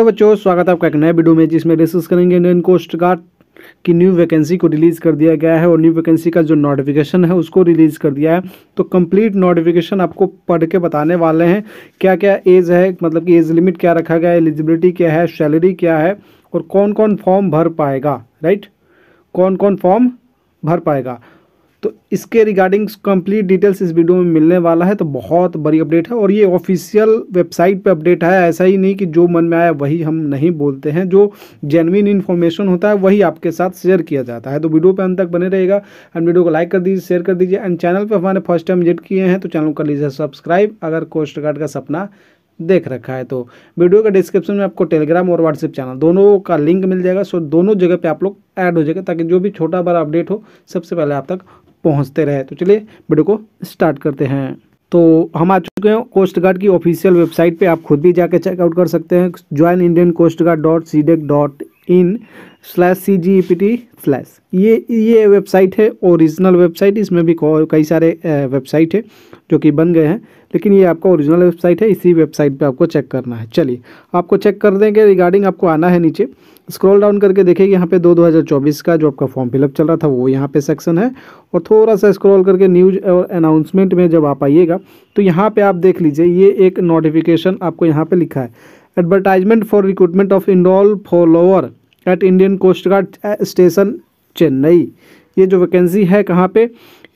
Hello बच्चों स्वागत है आपका एक नए वीडियो में जिसमें डिस्कस करेंगे इंडियन कोस्ट गार्ड की न्यू वैकेंसी को रिलीज़ कर दिया गया है और न्यू वैकेंसी का जो नोटिफिकेशन है उसको रिलीज़ कर दिया है तो कंप्लीट नोटिफिकेशन आपको पढ़ के बताने वाले हैं क्या क्या एज है मतलब कि एज लिमिट क्या रखा गया है एलिजिबिलिटी क्या है सैलरी क्या है और कौन कौन फॉर्म भर पाएगा राइट कौन कौन फॉर्म भर पाएगा तो इसके रिगार्डिंग कंप्लीट डिटेल्स इस वीडियो में मिलने वाला है तो बहुत बड़ी अपडेट है और ये ऑफिशियल वेबसाइट पे अपडेट है ऐसा ही नहीं कि जो मन में आया वही हम नहीं बोलते हैं जो जेनविन इन्फॉर्मेशन होता है वही आपके साथ शेयर किया जाता है तो वीडियो पर अंत तक बने रहेगा एंड वीडियो को लाइक कर दीजिए शेयर कर दीजिए एंड चैनल पर हमारे फर्स्ट टाइम विजिट किए हैं तो चैनल कर लीजिए सब्सक्राइब अगर कोस्ट गार्ड का सपना देख रखा है तो वीडियो का डिस्क्रिप्शन में आपको टेलीग्राम और व्हाट्सएप चैनल दोनों का लिंक मिल जाएगा सो दोनों जगह पे आप लोग ऐड हो जाएगा ताकि जो भी छोटा बड़ा अपडेट हो सबसे पहले आप तक पहुंचते रहे तो चलिए वीडियो को स्टार्ट करते हैं तो हम आ चुके हैं कोस्ट गार्ड की ऑफिशियल वेबसाइट पे आप खुद भी जाके चेकआउट कर सकते हैं join Indian coast guard dot C dac dot in slash C G E P T slash ये ये वेबसाइट है ओरिजिनल वेबसाइट इसमें भी कई सारे वेबसाइट है जो कि बन गए हैं लेकिन ये आपका ओरिजिनल वेबसाइट है इसी वेबसाइट पे आपको चेक करना है चलिए आपको चेक कर देंगे रिगार्डिंग आपको आना है नीचे स्क्रॉल डाउन करके देखिए यहाँ पे दो चौबीस का जो आपका फॉर्म फिलअप चल रहा था वो यहाँ पे सेक्शन है और थोड़ा सा स्क्रॉल करके न्यूज और अनाउंसमेंट में जब आप आइएगा तो यहाँ पर आप देख लीजिए ये एक नोटिफिकेशन आपको यहाँ पर लिखा है एडवर्टाइजमेंट फॉर रिक्रूटमेंट ऑफ इंडोल follower at Indian coast guard station Chennai ये जो वैकेंसी है कहाँ पे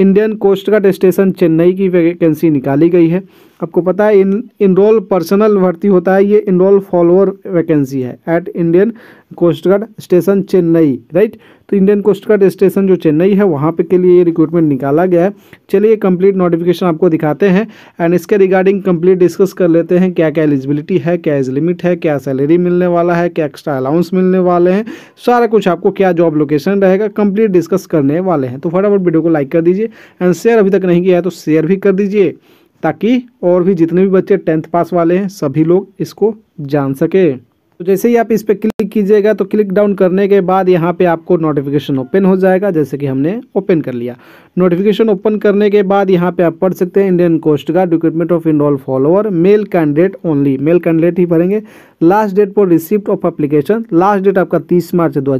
Indian coast guard station Chennai की वैकेंसी निकाली गई है आपको पता है इन इनरोल पर्सनल भर्ती होता है ये इनरोल फॉलोअर वैकेंसी है at Indian coast guard station Chennai right तो इंडियन कोस्ट गार्ड स्टेशन जो चेन्नई है वहाँ पे के लिए ये रिक्रूटमेंट निकाला गया है चलिए कंप्लीट नोटिफिकेशन आपको दिखाते हैं एंड इसके रिगार्डिंग कंप्लीट डिस्कस कर लेते हैं क्या क्या एलिजिबिलिटी है क्या एज लिमिट है क्या सैलरी मिलने वाला है क्या एक्स्ट्रा अलाउंस मिलने वाले हैं सारा कुछ आपको क्या जॉब लोकेशन रहेगा कंप्लीट डिस्कस करने वाले हैं तो फटाफट वीडियो को लाइक कर दीजिए एंड शेयर अभी तक नहीं किया है तो शेयर भी कर दीजिए ताकि और भी जितने भी बच्चे टेंथ पास वाले हैं सभी लोग इसको जान सके तो जैसे ही आप इस पर क्लिक कीजिएगा तो क्लिक डाउन करने के बाद यहाँ पे आपको नोटिफिकेशन ओपन हो जाएगा जैसे कि हमने ओपन कर लिया नोटिफिकेशन ओपन करने के बाद यहाँ पे आप पढ़ सकते हैं Indian coast guard recruitment of इंडोल follower male candidate only male candidate ही भरेंगे last date for receipt of application last date आपका तीस मार्च दो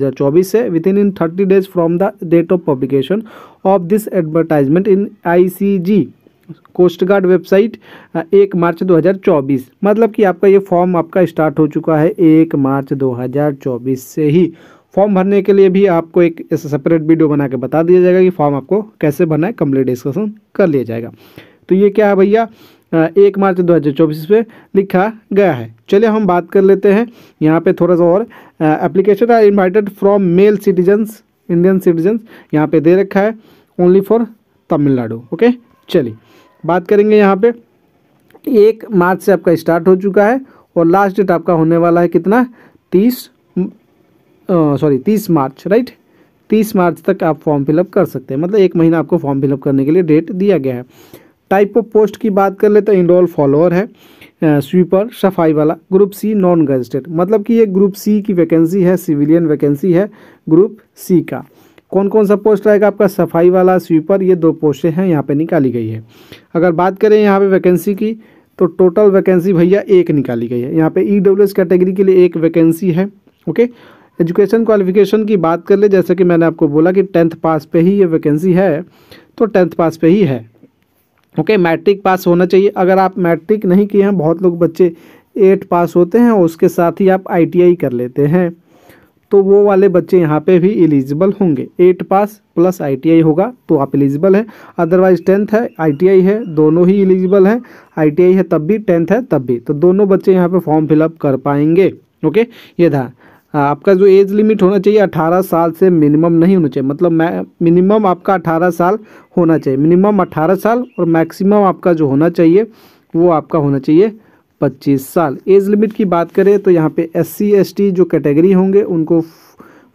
है within in thirty days from the date of publication of this advertisement in I coast guard website एक March 2024 मतलब कि आपका ये फॉर्म आपका स्टार्ट हो चुका है एक मार्च 2024 से ही फॉर्म भरने के लिए भी आपको एक सेपरेट वीडियो बना के बता दिया जाएगा कि फॉर्म आपको कैसे भरना है कम्प्लीट डिस्कशन कर लिया जाएगा तो ये क्या है भैया एक मार्च 2024 पे लिखा गया है चलिए हम बात कर लेते हैं यहाँ पे थोड़ा सा और application are invited from male citizens Indian citizens यहाँ पे दे रखा है ओनली फॉर तमिलनाडु ओके चलिए बात करेंगे यहाँ पे एक मार्च से आपका स्टार्ट हो चुका है और लास्ट डेट आपका होने वाला है कितना तीस सॉरी तीस मार्च राइट तीस मार्च तक आप फॉर्म फिलअप कर सकते हैं मतलब एक महीना आपको फॉर्म फिलअप करने के लिए डेट दिया गया है टाइप ऑफ पोस्ट की बात कर ले तो इनरोल फॉलोअर है स्वीपर सफाई वाला ग्रुप सी नॉन गजटेड मतलब कि ये ग्रुप सी की वैकेंसी है सिविलियन वैकेंसी है ग्रुप सी का कौन कौन सा पोस्ट रहेगा आपका सफाई वाला स्वीपर ये दो पोस्टें हैं यहाँ पे निकाली गई है अगर बात करें यहाँ पे वैकेंसी की तो टोटल वैकेंसी भैया एक निकाली गई है यहाँ पे ई e कैटेगरी के लिए एक वैकेंसी है ओके एजुकेशन क्वालिफिकेशन की बात कर ले जैसे कि मैंने आपको बोला कि टेंथ पास पे ही ये वैकेंसी है तो टेंथ पास पे ही है ओके मैट्रिक पास होना चाहिए अगर आप मैट्रिक नहीं किए हैं बहुत लोग बच्चे एट पास होते हैं उसके साथ ही आप आई कर लेते हैं तो वो वाले बच्चे यहाँ पे भी एलिजिबल होंगे एट पास प्लस आईटीआई होगा तो आप एलिजिबल हैं अदरवाइज टेंथ है आईटीआई है दोनों ही एलिजिबल हैं आईटीआई है तब भी टेंथ है तब भी तो दोनों बच्चे यहाँ पे फॉर्म फिलअप कर पाएंगे ओके ये था हाँ, आपका जो एज लिमिट होना चाहिए अठारह साल से मिनिमम नहीं होना चाहिए मतलब मिनिमम आपका अठारह साल होना चाहिए मिनिमम अठारह साल और मैक्सिमम आपका जो होना चाहिए वो आपका होना चाहिए पच्चीस साल एज लिमिट की बात करें तो यहाँ पे एस सी जो कैटेगरी होंगे उनको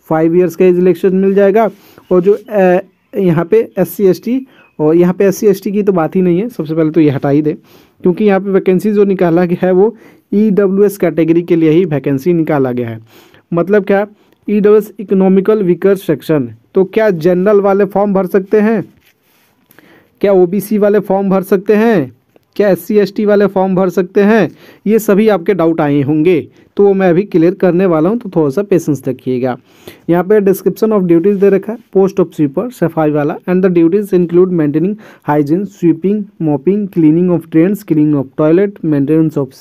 फाइव इयर्स का एज इलेक्शन मिल जाएगा और जो यहाँ पे एस सी और यहाँ पे एस सी की तो बात ही नहीं है सबसे पहले तो ये हटा ही दें क्योंकि यहाँ पे वैकेंसी जो निकाला गया है वो ई e कैटेगरी के लिए ही वैकेंसी निकाला गया है मतलब क्या ई इकोनॉमिकल वीकर सेक्शन तो क्या जनरल वाले फॉर्म भर सकते हैं क्या सी वाले फॉर्म भर सकते हैं क्या एस सी वाले फॉर्म भर सकते हैं ये सभी आपके डाउट आए होंगे तो वो मैं अभी क्लियर करने वाला हूँ तो थोड़ा सा पेशेंस रखिएगा यहाँ पे डिस्क्रिप्शन ऑफ ड्यूटीज़ दे रखा है पोस्ट ऑफ स्वीपर सफाई वाला and the duties include maintaining hygiene sweeping mopping cleaning of trains cleaning of toilet maintenance of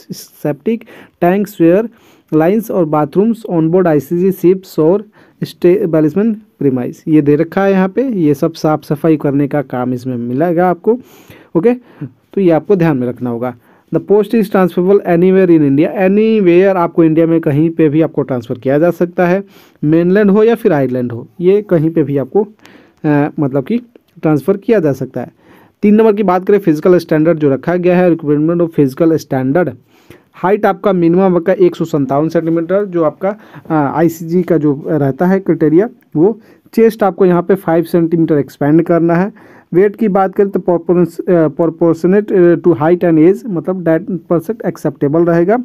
septic tank sewer lines और बाथरूम्स ऑनबोर्ड सी शिप्स और establishment premise ये दे रखा है यहाँ पे ये सब साफ सफाई करने का काम इसमें मिलेगा आपको ओके तो ये आपको ध्यान में रखना होगा the post is transferable any where in India any where आपको इंडिया में कहीं पे भी आपको ट्रांसफ़र किया जा सकता है मेनलैंड हो या फिर आयरलैंड हो ये कहीं पे भी आपको आ, मतलब कि ट्रांसफ़र किया जा सकता है तीन नंबर की बात करें फिजिकल स्टैंडर्ड जो रखा गया है requirement of physical standard height आपका मिनिमम आपका एक सेंटीमीटर जो आपका आई का जो रहता है क्रिटेरिया वो चेस्ट आपको यहाँ पे फाइव सेंटीमीटर एक्सपेंड करना है वेट की बात करें तो proportionate to height and age मतलब डेट परसेंट एक्सेप्टेबल रहेगा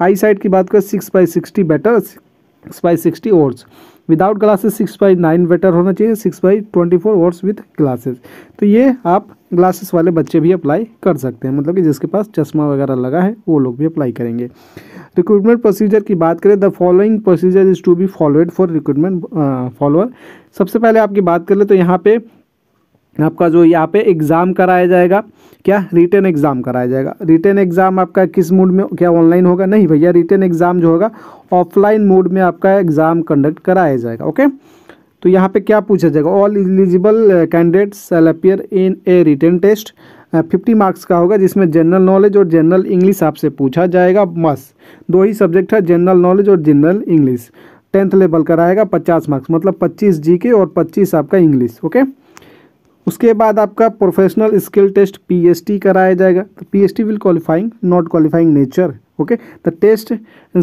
हाई साइड की बात करें six by sixty better six by sixty worse without glasses six by nine better होना चाहिए six by twenty four worse with glasses तो ये आप ग्लासेस वाले बच्चे भी अप्लाई कर सकते हैं मतलब कि जिसके पास चश्मा वगैरह लगा है वो लोग भी अप्लाई करेंगे रिक्रूटमेंट प्रोसीजर की बात करें the following procedure is to be followed for recruitment follower सबसे पहले आपकी बात कर ले तो यहाँ पे आपका जो यहाँ पे एग्ज़ाम कराया जाएगा क्या रिटर्न एग्ज़ाम कराया जाएगा रिटर्न एग्ज़ाम आपका किस मोड में क्या ऑनलाइन होगा नहीं भैया रिटर्न एग्ज़ाम जो होगा ऑफलाइन मोड में आपका एग्ज़ाम कंडक्ट कराया जाएगा ओके तो यहाँ पे क्या पूछा जाएगा all eligible candidates shall appear in a written test fifty marks का होगा जिसमें जनरल नॉलेज और जनरल इंग्लिश आपसे पूछा जाएगा मस दो ही सब्जेक्ट है जनरल नॉलेज और जनरल इंग्लिश टेंथ लेवल का रहेगा पचास मार्क्स मतलब पच्चीस जी और पच्चीस आपका इंग्लिश ओके उसके बाद आपका प्रोफेशनल स्किल टेस्ट पीएसटी कराया जाएगा तो PST will qualifying not qualifying nature okay the test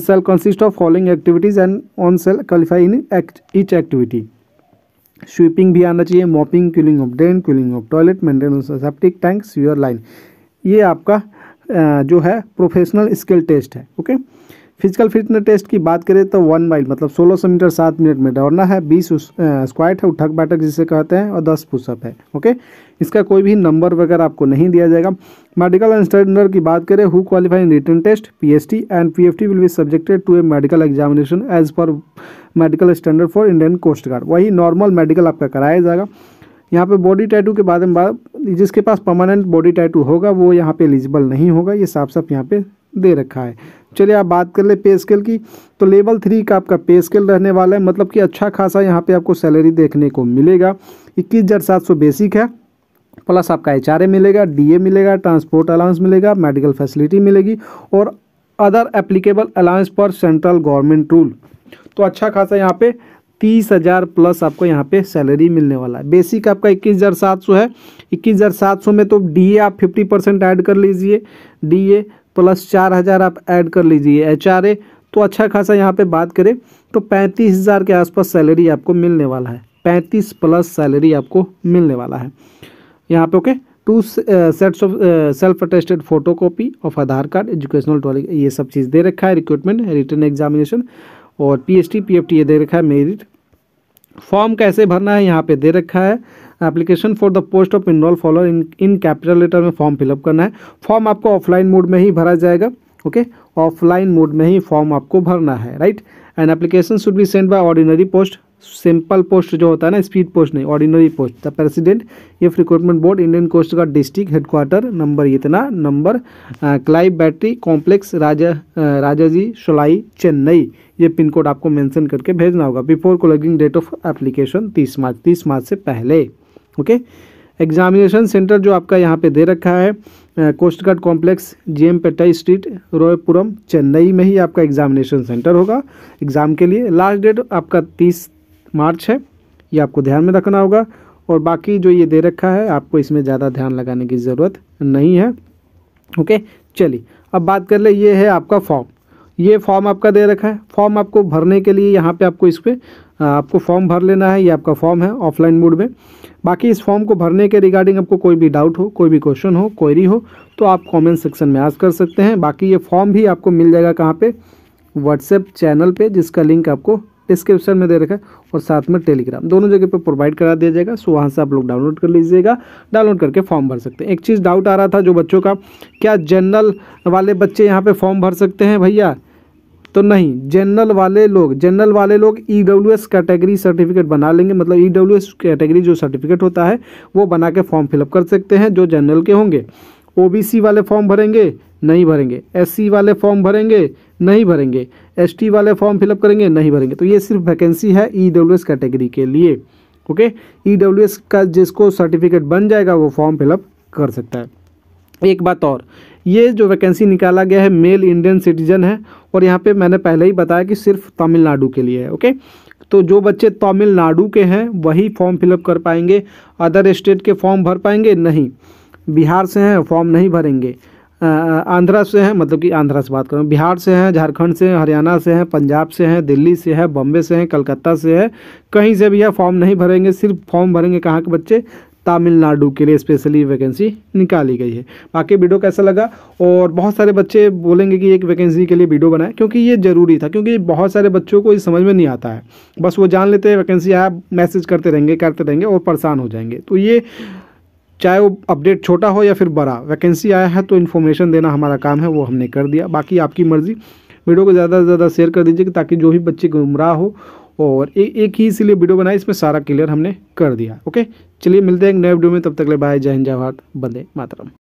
shall consist of following activities and one shall qualify in each activity sweeping भी आना चाहिए mopping cleaning of drain cleaning of toilet maintenance septic tank sewer line ये आपका जो है professional skill test है okay okay? Physical fitness test की बात करें तो वन माइल मतलब सोलह सौ मीटर सात मिनट में दौड़ना है बीस स्क्वाइट है उठक बैठक जिसे कहते हैं और दस पुशअप है ओके इसका कोई भी नंबर वगैरह आपको नहीं दिया जाएगा मेडिकल स्टैंडर्ड की बात करें who qualifying written test P S T and P F T will be subjected to a medical examination as per medical standard for Indian coast guard वही नॉर्मल मेडिकल आपका कराया जाएगा यहाँ पे बॉडी टैटू के बारे में बात जिसके पास परमानेंट बॉडी टैटू होगा वो यहाँ पे एलिजिबल नहीं होगा ये साफ साफ यहाँ पे दे रखा है चलिए आप बात कर ले पे स्केल की तो लेवल थ्री का आपका पे स्केल रहने वाला है मतलब कि अच्छा खासा यहाँ पे आपको सैलरी देखने को मिलेगा इक्कीस हज़ार सात सौ बेसिक है प्लस आपका एच मिलेगा डी मिलेगा ट्रांसपोर्ट अलाउंस मिलेगा मेडिकल फैसिलिटी मिलेगी और other applicable allowance per central government rule तो अच्छा खासा यहाँ पे तीस हज़ार प्लस आपको यहाँ पे सैलरी मिलने वाला है बेसिक आपका इक्कीस हज़ार सात सौ है इक्कीस हज़ार सात सौ में तो डीए आप फिफ्टी परसेंट ऐड कर लीजिए डीए प्लस चार हज़ार आप ऐड कर लीजिए एच आर ए तो अच्छा खासा यहाँ पे बात करें तो पैंतीस हज़ार के आसपास सैलरी आपको मिलने वाला है पैंतीस प्लस सैलरी आपको मिलने वाला है यहाँ पे okay two sets of self attested photo copy of Aadhaar card educational ट्रॉली ये सब चीज़ दे रखा है रिक्रूटमेंट रिटर्न एग्जामिनेशन और P S T P F T ये दे रखा है मेरिट फॉर्म कैसे भरना है यहाँ पे दे रखा है application for the post of enrol follower in in capital letter में फॉर्म फिलअप करना है फॉर्म आपको ऑफलाइन मोड में ही भरा जाएगा ओके ऑफलाइन मोड में ही फॉर्म आपको भरना है right and application should be send by ordinary post simple post जो होता है ना स्पीड पोस्ट नहीं ordinary post the president if recruitment board Indian coast का डिस्ट्रिक्ट हेडक्वार्टर नंबर इतना number Clive battery complex Raja Raja ji Salai Chennai ये पिन कोड आपको mention करके भेजना होगा before closing date of application तीस मार्च तीस मार्च से पहले ओके एग्जामिनेशन सेंटर जो आपका यहाँ पे दे रखा है coast guard complex M Pettai street Royapuram Chennai में ही आपका एग्जामिनेशन सेंटर होगा एग्ज़ाम के लिए लास्ट डेट आपका तीस मार्च है ये आपको ध्यान में रखना होगा और बाकी जो ये दे रखा है आपको इसमें ज़्यादा ध्यान लगाने की ज़रूरत नहीं है ओके चलिए अब बात कर ले ये है आपका फॉर्म ये फॉर्म आपका दे रखा है फॉर्म आपको भरने के लिए यहाँ पे आपको इस पर आपको फॉर्म भर लेना है ये आपका फॉर्म है ऑफलाइन मोड में बाकी इस फॉर्म को भरने के रिगार्डिंग आपको कोई भी डाउट हो कोई भी क्वेश्चन हो क्वेरी हो तो आप कमेंट सेक्शन में आज कर सकते हैं बाकी ये फॉर्म भी आपको मिल जाएगा कहाँ पर व्हाट्सएप चैनल पर जिसका लिंक आपको डिस्क्रिप्शन में दे रखा है और साथ में टेलीग्राम दोनों जगह पर प्रोवाइड करा दिया जाएगा सो वहाँ से आप लोग डाउनलोड कर लीजिएगा डाउनलोड करके फॉर्म भर सकते हैं एक चीज़ डाउट आ रहा था जो बच्चों का क्या जनरल वाले बच्चे यहाँ पर फॉर्म भर सकते हैं भैया तो नहीं जनरल वाले लोग जनरल वाले लोग E W S category certificate बना लेंगे मतलब ई डब्ल्यू एस कैटेगरी जो सर्टिफिकेट होता है वो बना के फॉर्म फिलअप कर सकते हैं जो जनरल के होंगे ओबीसी वाले फॉर्म भरेंगे नहीं भरेंगे एससी वाले फॉर्म भरेंगे नहीं भरेंगे एसटी वाले फॉर्म फिलअप करेंगे नहीं भरेंगे तो ये सिर्फ वैकेंसी है ई e कैटेगरी के लिए ओके ई e का जिसको सर्टिफिकेट बन जाएगा वो फॉर्म फिलअप कर सकता है एक बात और ये जो वैकेंसी निकाला गया है मेल इंडियन सिटीजन है और यहाँ पे मैंने पहले ही बताया कि सिर्फ तमिलनाडु के लिए है ओके तो जो बच्चे तमिलनाडु के हैं वही फॉर्म फिलअप कर पाएंगे अदर स्टेट के फॉर्म भर पाएंगे नहीं बिहार से हैं फॉर्म नहीं भरेंगे आंध्रा से हैं मतलब कि आंध्रा से बात करूँ बिहार से हैं झारखंड से हैं हरियाणा से हैं पंजाब से हैं दिल्ली से है बॉम्बे से हैं कलकत्ता से है कहीं से भी यह फॉर्म नहीं भरेंगे सिर्फ फॉर्म भरेंगे कहाँ के बच्चे तमिलनाडु के लिए स्पेशली वैकेंसी निकाली गई है बाकी वीडियो कैसा लगा और बहुत सारे बच्चे बोलेंगे कि एक वैकेंसी के लिए वीडियो बनाए क्योंकि ये ज़रूरी था क्योंकि बहुत सारे बच्चों को ये समझ में नहीं आता है बस वो जान लेते हैं वैकेंसी आया मैसेज करते रहेंगे करते रहेंगे और परेशान हो जाएंगे तो ये चाहे वो अपडेट छोटा हो या फिर बड़ा वैकेंसी आया है तो इन्फॉर्मेशन देना हमारा काम है वो हमने कर दिया बाकी आपकी मर्ज़ी वीडियो को ज़्यादा से ज़्यादा शेयर कर दीजिए ताकि जो भी बच्चे गुमराह हो और ए, एक ही इसीलिए वीडियो बनाए इसमें सारा क्लियर हमने कर दिया ओके चलिए मिलते हैं एक नए वीडियो में तब तक ले बाय जय हिंद जय भारत बंदे मातरम